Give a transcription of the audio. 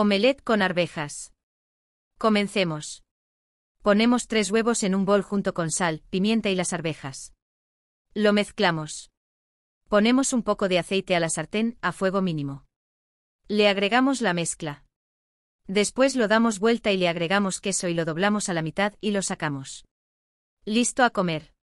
Omelet con arvejas. Comencemos. Ponemos tres huevos en un bol junto con sal, pimienta y las arvejas. Lo mezclamos. Ponemos un poco de aceite a la sartén, a fuego mínimo. Le agregamos la mezcla. Después lo damos vuelta y le agregamos queso y lo doblamos a la mitad y lo sacamos. Listo a comer.